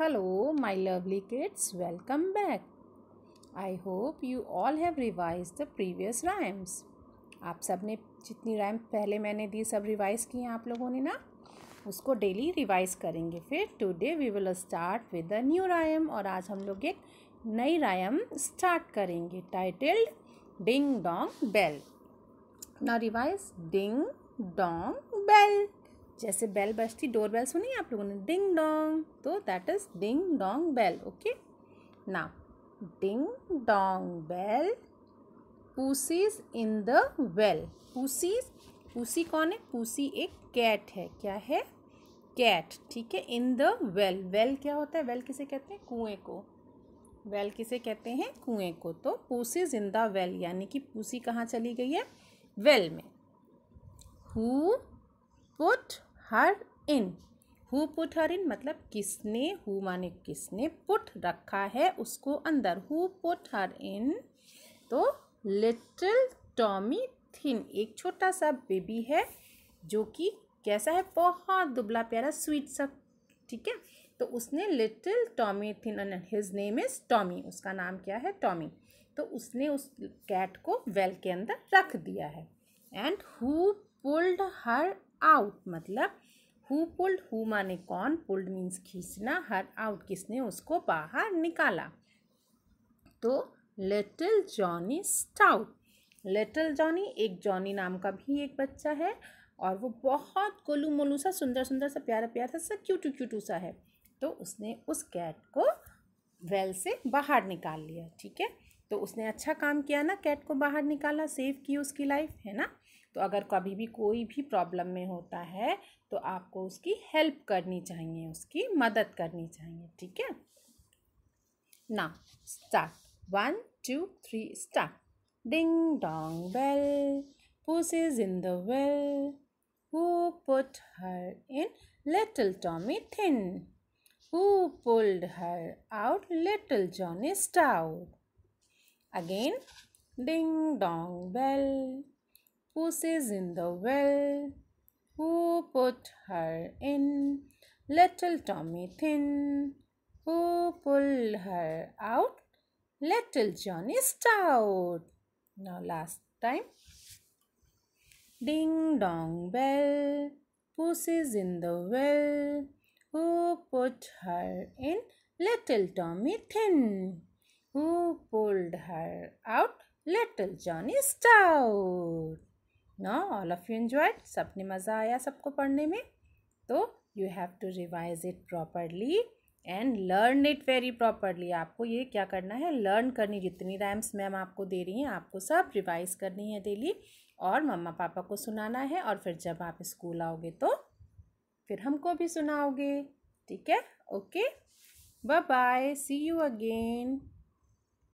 Hello my lovely kids welcome back I hope you all have revise the previous rhymes आप सब ने जितनी rhyme पहले मैंने दी सब रिवाइज किए हैं आप लोगों ने ना उसको डेली रिवाइज करेंगे फिर today we will start with a new rhyme और आज हम लोग एक नई राइम स्टार्ट करेंगे titled ding dong bell now revise ding dong bell जैसे बेल बजती डोर बेल सुनी आप लोगों ने डिंग डोंग तो that is ding dong bell okay ना ding dong bell pussy's in the well pussy's pussy कौन है पूसी एक कैट है क्या है कैट ठीक है इन द वेल वेल क्या होता है वेल किसे कहते हैं कुएं को वेल किसे कहते हैं कुएं को तो पूसी जिंदा वेल यानी कि पूसी कहाँ चली गई है वेल में who put her in who put her in मतलब किसने हु माने किसने पुट रखा है उसको अंदर हु पुट हर इन तो लिटिल टॉमी थिन एक छोटा सा बेबी है जो कि कैसा है बहुत दुबला प्यारा स्वीट सा ठीक है तो उसने little Tommy thin his name is Tommy उसका नाम क्या है टॉमी तो उसने उस कैट को वेल के अंदर रख दिया है and who pulled her out मतलब हु पुल्ड हु माने कौन पुल्ड मीन्स खींचना हर आउट किसने उसको बाहर निकाला तो little Johnny stout little Johnny एक जॉनी नाम का भी एक बच्चा है और वो बहुत गोलू मोलू सा सुंदर सुंदर सा प्यारा प्यारा सा क्यूटू क्यूटू सा है तो उसने उस कैट को वेल से बाहर निकाल लिया ठीक है तो उसने अच्छा काम किया ना कैट को बाहर निकाला सेव की उसकी लाइफ है ना तो अगर कभी भी कोई भी प्रॉब्लम में होता है तो आपको उसकी हेल्प करनी चाहिए उसकी मदद करनी चाहिए ठीक है ना start one two three start ding dong bell puss is in the well who put her in little Tommy thin who pulled her out little John stout Again, ding dong bell. Puss is in the well. Who put her in? Little Tommy Thin. Who pulled her out? Little Johnny Stout. Now last time. Ding dong bell. Puss is in the well. Who put her in? Little Tommy Thin. Now pulled her out little Johnny Stout. Now all of you enjoyed? सबने मज़ा आया सबको पढ़ने में तो you have to revise it properly and learn it very properly आपको ये क्या करना है लर्न करनी जितनी रैम्स मैम आपको दे रही हैं आपको सब रिवाइज करनी है डेली और मम्मा पापा को सुनाना है और फिर जब आप स्कूल आओगे तो फिर हमको भी सुनाओगे ठीक है okay bye bye see you again